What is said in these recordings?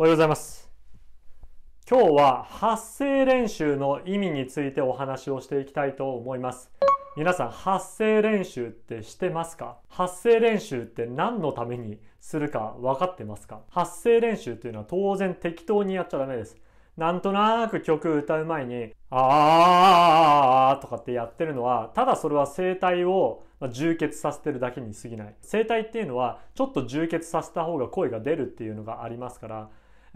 おはようございます。今日は発声練習の意味についてお話をしていきたいと思います。皆さん発声練習ってしてますか発声練習って何のためにするか分かってますか発声練習っていうのは当然適当にやっちゃダメです。なんとなく曲歌う前に、あーとかってやってるのは、ただそれは声帯を充血させてるだけに過ぎない。声帯っていうのは、ちょっと充血させた方が声が出るっていうのがありますから、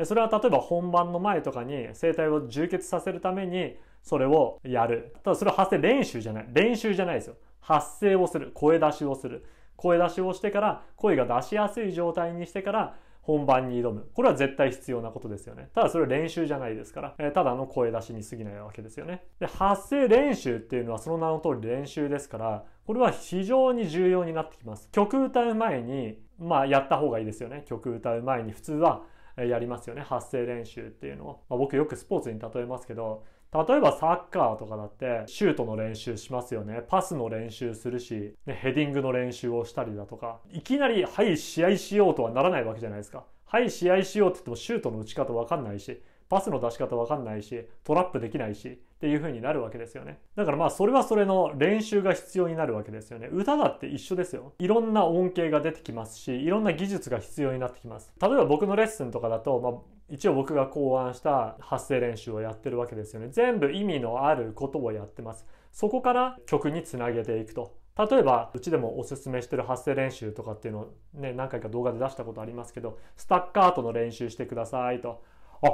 それは例えば本番の前とかに声帯を充血させるためにそれをやる。ただそれは発声練習じゃない。練習じゃないですよ。発声をする。声出しをする。声出しをしてから声が出しやすい状態にしてから本番に挑む。これは絶対必要なことですよね。ただそれ練習じゃないですから、えー、ただの声出しに過ぎないわけですよね。で、発声練習っていうのはその名の通り練習ですから、これは非常に重要になってきます。曲歌う前に、まあやった方がいいですよね。曲歌う前に普通はやりますよね発声練習っていうのを、まあ、僕よくスポーツに例えますけど例えばサッカーとかだってシュートの練習しますよねパスの練習するし、ね、ヘディングの練習をしたりだとかいきなり「はい試合しよう」とはならないわけじゃないですか「はい試合しよう」って言ってもシュートの打ち方わかんないしパスの出し方わかんないし、トラップできないし、っていう風になるわけですよね。だからまあそれはそれの練習が必要になるわけですよね。歌だって一緒ですよ。いろんな音恵が出てきますし、いろんな技術が必要になってきます。例えば僕のレッスンとかだと、まあ一応僕が考案した発声練習をやってるわけですよね。全部意味のあることをやってます。そこから曲につなげていくと。例えば、うちでもおすすめしてる発声練習とかっていうのをね、何回か動画で出したことありますけど、スタッカートの練習してくださいと。ス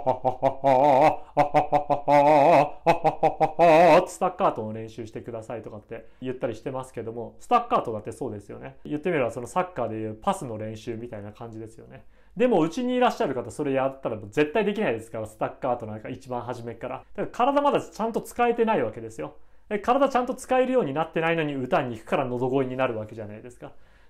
タッカートの練習してくださいとかって言ったりしてますけども、スタッカートだってそうですよね。言ってみればそのサッカーでいうパスの練習みたいな感じですよね。でもうちにいらっしゃる方それやったら絶対できないですから、スタッカートなんか一番初めから。だから体まだちゃんと使えてないわけですよ。体ちゃんと使えるようになってないのに歌に行くから喉声になるわけじゃないですか。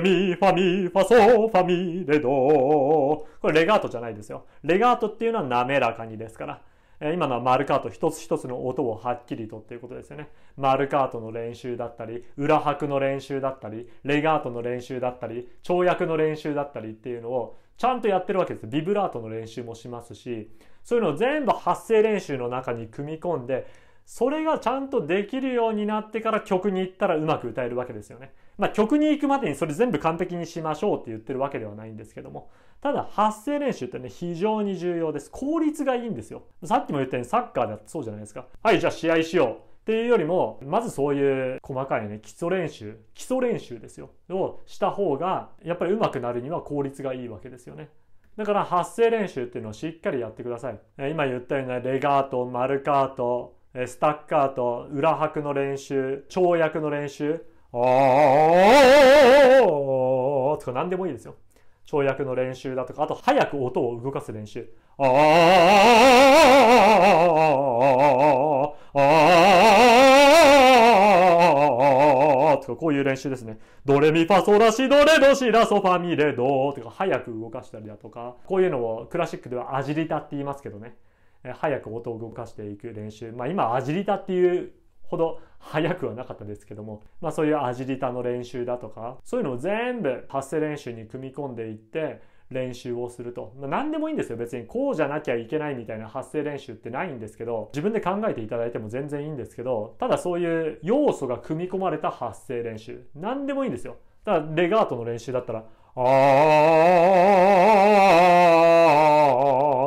レミファミファソファミレド。これレガートじゃないですよ。レガートっていうのは滑らかにですから。今のはマルカート一つ一つの音をはっきりとっていうことですよね。マルカートの練習だったり、裏拍の練習だったり、レガートの練習だったり、跳躍の練習だったりっていうのをちゃんとやってるわけです。ビブラートの練習もしますし、そういうのを全部発声練習の中に組み込んで、それがちゃんとできるようになってから曲に行ったらうまく歌えるわけですよね。まあ曲に行くまでにそれ全部完璧にしましょうって言ってるわけではないんですけども、ただ発声練習ってね、非常に重要です。効率がいいんですよ。さっきも言ったようにサッカーだってそうじゃないですか。はい、じゃあ試合しよう。っていうよりも、まずそういう細かいね、基礎練習、基礎練習ですよ。をした方が、やっぱり上手くなるには効率がいいわけですよね。だから発声練習っていうのをしっかりやってください。今言ったようなレガート、マルカート、スタッカート、裏拍の練習、跳躍の練習、あーおとか何でもいいですよ。跳躍の練習だとか、あと早く音を動かす練習。あーおとかこういう練習ですね。ドレミファソラシドレドシラソファミレドとか早く動かしたりだとか、こういうのをクラシックではアジリタって言いますけどね。早く音を動かしていく練習、まあ、今アジリタっていうほど速くはなかったですけども、まあ、そういうアジリタの練習だとかそういうのを全部発声練習に組み込んでいって練習をすると、まあ、何でもいいんですよ別にこうじゃなきゃいけないみたいな発声練習ってないんですけど自分で考えていただいても全然いいんですけどただそういう要素が組み込まれた発声練習何でもいいんですよだレガートの練習だったら「あー」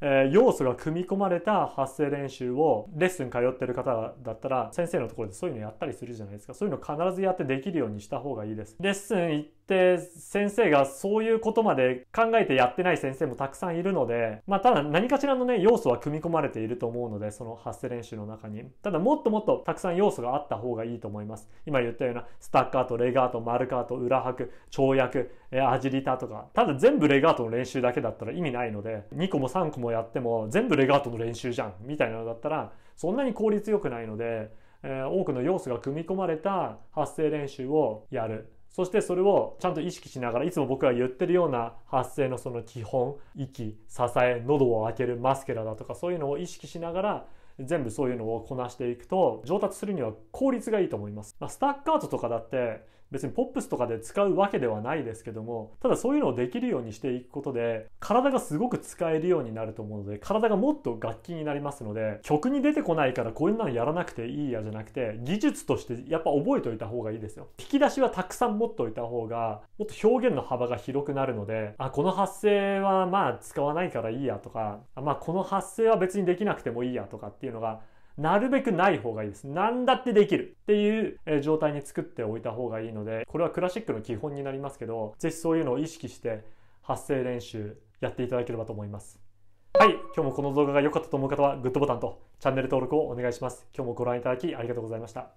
えー、要素が組み込まれた発声練習をレッスン通ってる方だったら先生のところでそういうのやったりするじゃないですかそういうの必ずやってできるようにした方がいいですレッスン行って先生がそういうことまで考えてやってない先生もたくさんいるのでまあただ何かしらのね要素は組み込まれていると思うのでその発声練習の中にただもっともっとたくさん要素があった方がいいと思います今言ったようなスタッカートレガートマルカート裏拍跳躍えアジリタとかただ全部レガートの練習だけだったら意味ないので2個も3個ももやっても全部レガートの練習じゃんみたいなのだったらそんなに効率よくないので、えー、多くの要素が組み込まれた発声練習をやるそしてそれをちゃんと意識しながらいつも僕が言ってるような発声のその基本息支え喉を開けるマスケラだとかそういうのを意識しながら全部そういうのをこなしていくと上達するには効率がいいと思います、まあ、スタッカートとかだって別にポップスとかで使うわけではないですけどもただそういうのをできるようにしていくことで体がすごく使えるようになると思うので体がもっと楽器になりますので曲に出てこないからこういうのやらなくていいやじゃなくて技術としてやっぱ覚えておいた方がいいですよ引き出しはたくさん持っておいた方がもっと表現の幅が広くなるのであこの発声はまあ使わないからいいやとかあまあこの発声は別にできなくてもいいやとかっていうのがなるべくない方がいいです。何だってできるっていう状態に作っておいた方がいいので、これはクラシックの基本になりますけど、ぜひそういうのを意識して発声練習やっていただければと思います。はい、今日もこの動画が良かったと思う方はグッドボタンとチャンネル登録をお願いします。今日もご覧いただきありがとうございました。